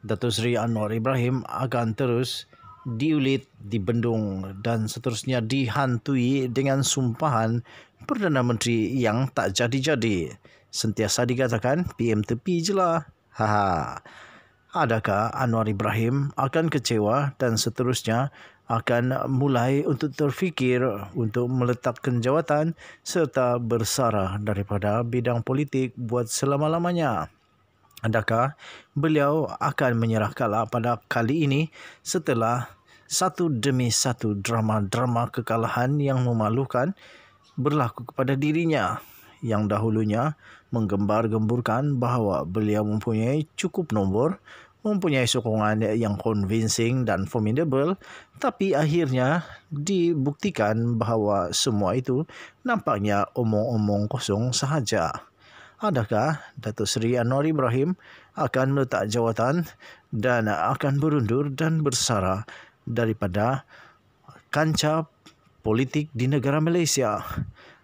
Datuk Sri Anwar Ibrahim akan terus diulit, dibendung dan seterusnya dihantui dengan sumpahan Perdana Menteri yang tak jadi-jadi. Sentiasa dikatakan PM tepi je lah. Haha. Adakah Anwar Ibrahim akan kecewa dan seterusnya akan mulai untuk terfikir untuk meletakkan jawatan serta bersarah daripada bidang politik buat selama-lamanya? Adakah beliau akan menyerah kalah pada kali ini setelah satu demi satu drama-drama kekalahan yang memalukan berlaku kepada dirinya yang dahulunya menggembar-gemburkan bahawa beliau mempunyai cukup nombor, mempunyai sokongan yang convincing dan formidable tapi akhirnya dibuktikan bahawa semua itu nampaknya omong-omong kosong sahaja adakah Datuk Seri Anwar Ibrahim akan meletak jawatan dan akan berundur dan bersara daripada kancah politik di negara Malaysia?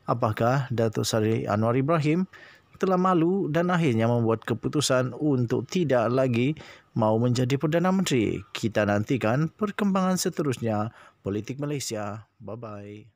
Apakah Datuk Seri Anwar Ibrahim telah malu dan akhirnya membuat keputusan untuk tidak lagi mau menjadi Perdana Menteri? Kita nantikan perkembangan seterusnya politik Malaysia. Bye-bye.